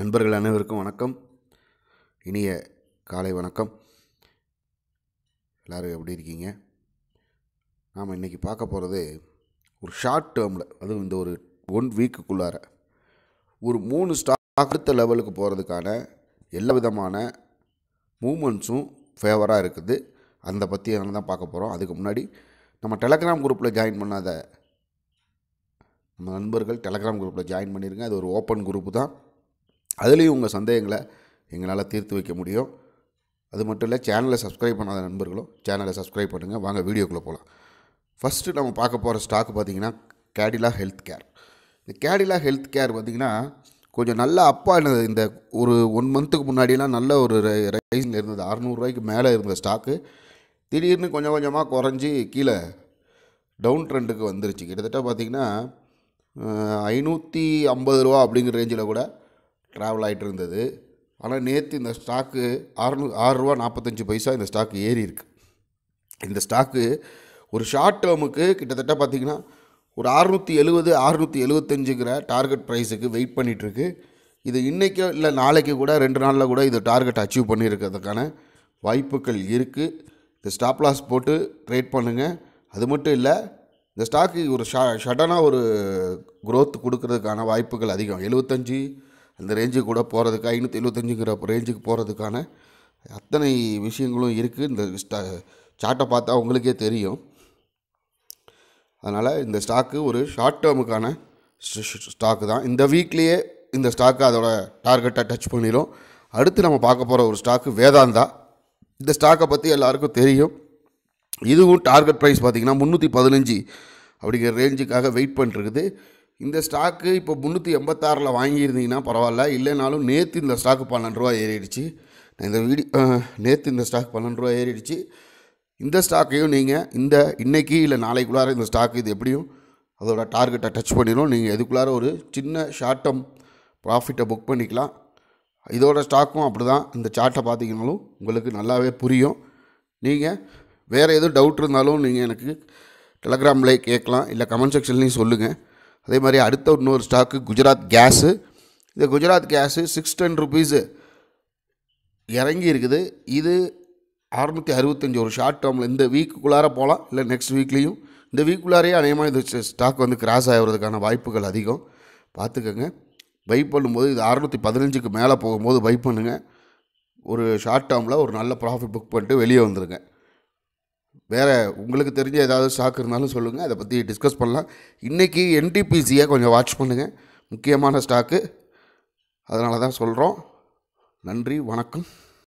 நண்பர்கள் அனைவருக்கும் வணக்கம் இனிய காலை வணக்கம் எல்லோரும் எப்படி இருக்கீங்க நாம் இன்றைக்கி பார்க்க போகிறது ஒரு ஷார்ட் டேர்மில் அதுவும் இந்த ஒரு ஒன் வீக்குக்குள்ளார ஒரு மூணு ஸ்டாக் அடுத்த லெவலுக்கு போகிறதுக்கான எல்லா விதமான மூமெண்ட்ஸும் ஃபேவராக இருக்குது அந்த பற்றி தான் பார்க்க போகிறோம் அதுக்கு முன்னாடி நம்ம டெலகிராம் குரூப்பில் ஜாயின் பண்ணாத நம்ம நண்பர்கள் டெலகிராம் குரூப்பில் ஜாயின் பண்ணியிருக்கேன் அது ஒரு ஓப்பன் குரூப்பு தான் அதுலேயும் உங்கள் சந்தேகங்களை எங்களால் தீர்த்து வைக்க முடியும் அது மட்டும் இல்லை சேனலை சப்ஸ்கிரைப் பண்ணாத நண்பர்களும் சேனலை சப்ஸ்கிரைப் பண்ணுங்கள் வாங்க வீடியோக்குள்ளே போகலாம் ஃபஸ்ட்டு நம்ம பார்க்க போகிற ஸ்டாக் பார்த்திங்கன்னா கேடிலா ஹெல்த் கேர் இந்த கேடிலா ஹெல்த் கேர் பார்த்திங்கன்னா கொஞ்சம் நல்லா அப்பா இருந்தது இந்த ஒரு ஒன் மந்த்துக்கு முன்னாடியெல்லாம் நல்ல ஒரு ரைஸில் இருந்தது அறநூறுரூவாய்க்கு மேலே இருந்த ஸ்டாக்கு திடீர்னு கொஞ்சம் கொஞ்சமாக குறைஞ்சி கீழே டவுன் ட்ரெண்டுக்கு வந்துருச்சு கிட்டத்தட்ட பார்த்திங்கன்னா ஐநூற்றி ஐம்பது ரூபா அப்படிங்கிற ரேஞ்சில் கூட ட்ராவல் ஆகிட்டு இருந்தது ஆனால் நேற்று இந்த ஸ்டாக்கு ஆறுநூ ஆறுரூவா நாற்பத்தஞ்சு பைசா இந்த ஸ்டாக்கு ஏறி இருக்கு இந்த ஸ்டாக்கு ஒரு ஷார்ட் டேர்முக்கு கிட்டத்தட்ட பார்த்திங்கன்னா ஒரு அறுநூற்றி எழுபது அறுநூற்றி எழுவத்தஞ்சுங்கிற டார்கெட் ப்ரைஸுக்கு வெயிட் பண்ணிகிட்ருக்கு இது இன்றைக்கோ இல்லை நாளைக்கு கூட ரெண்டு நாளில் கூட இது டார்கெட் அச்சீவ் பண்ணியிருக்கிறதுக்கான வாய்ப்புகள் இருக்குது இந்த ஸ்டாப் லாஸ் போட்டு ட்ரேட் பண்ணுங்கள் அது மட்டும் இல்லை இந்த ஸ்டாக்கு ஒரு ஷ ஷடனாக ஒரு க்ரோத் கொடுக்கறதுக்கான வாய்ப்புகள் அதிகம் எழுவத்தஞ்சு அந்த ரேஞ்சு கூட போகிறதுக்கு ஐநூற்றி எழுபத்தஞ்சுங்கிற ரேஞ்சுக்கு போகிறதுக்கான அத்தனை விஷயங்களும் இருக்குது இந்த ஸ்டா சார்ட்டை பார்த்தா உங்களுக்கே தெரியும் அதனால் இந்த ஸ்டாக்கு ஒரு ஷார்ட் டேர்முக்கான ஸ்டாக்கு தான் இந்த வீக்லேயே இந்த ஸ்டாக்கு அதோட டார்கெட்டை டச் பண்ணிடும் அடுத்து நம்ம பார்க்க போகிற ஒரு ஸ்டாக்கு வேதாந்தா இந்த ஸ்டாக்கை பற்றி எல்லாருக்கும் தெரியும் இதுவும் டார்கெட் ப்ரைஸ் பார்த்திங்கன்னா முந்நூற்றி பதினஞ்சு அப்படிங்கிற ரேஞ்சுக்காக வெயிட் பண்ணிருக்குது இந்த ஸ்டாக்கு இப்போ முந்நூற்றி எண்பத்தாறில் வாங்கியிருந்தீங்கன்னா பரவாயில்ல இல்லைனாலும் நேற்று இந்த ஸ்டாக்கு பன்னெண்டு ரூபா ஏறிடுச்சு இந்த வீடியோ நேற்று இந்த ஸ்டாக் பன்னெண்டு ரூபா ஏறிடுச்சு இந்த ஸ்டாக்கையும் நீங்கள் இந்த இன்றைக்கி இல்லை நாளைக்குள்ளார இந்த ஸ்டாக்கு இது எப்படியும் அதோடய டார்கெட்டை டச் பண்ணிடும் நீங்கள் இதுக்குள்ளார ஒரு சின்ன ஷார்ட் டம் ப்ராஃபிட்டை புக் பண்ணிக்கலாம் இதோட ஸ்டாக்கும் அப்படி தான் இந்த சார்ட்டை பார்த்தீங்கனாலும் உங்களுக்கு நல்லாவே புரியும் நீங்கள் வேறு எதுவும் டவுட் இருந்தாலும் நீங்கள் எனக்கு டெலகிராமில் கேட்கலாம் இல்லை கமெண்ட் செக்ஷன்லேயும் சொல்லுங்கள் அதே மாதிரி அடுத்த இன்னொரு ஸ்டாக்கு குஜராத் கேஸு இந்த Gujarat gas six ten rupees இறங்கி இருக்குது இது அறநூற்றி அறுபத்தஞ்சி ஒரு ஷார்ட் டேர்மில் இந்த வீக்குள்ளார போகலாம் இல்லை நெக்ஸ்ட் வீக்லேயும் இந்த வீக்குள்ளாரையே அநேகமாக இந்த ஸ்டாக் வந்து கிராஸ் ஆகிறதுக்கான வாய்ப்புகள் அதிகம் பார்த்துக்கோங்க பை பண்ணும்போது இது அறநூற்றி பதினஞ்சுக்கு மேலே போகும்போது பை பண்ணுங்கள் ஒரு ஷார்ட் டேர்மில் ஒரு நல்ல ப்ராஃபிட் புக் பண்ணிட்டு வெளியே வந்துருங்க வேறு உங்களுக்கு தெரிஞ்ச ஏதாவது ஸ்டாக் இருந்தாலும் சொல்லுங்கள் அதை பற்றி டிஸ்கஸ் பண்ணலாம் இன்றைக்கி என்டிபிசியை கொஞ்சம் வாட்ச் பண்ணுங்கள் முக்கியமான ஸ்டாக்கு அதனால தான் சொல்கிறோம் நன்றி வணக்கம்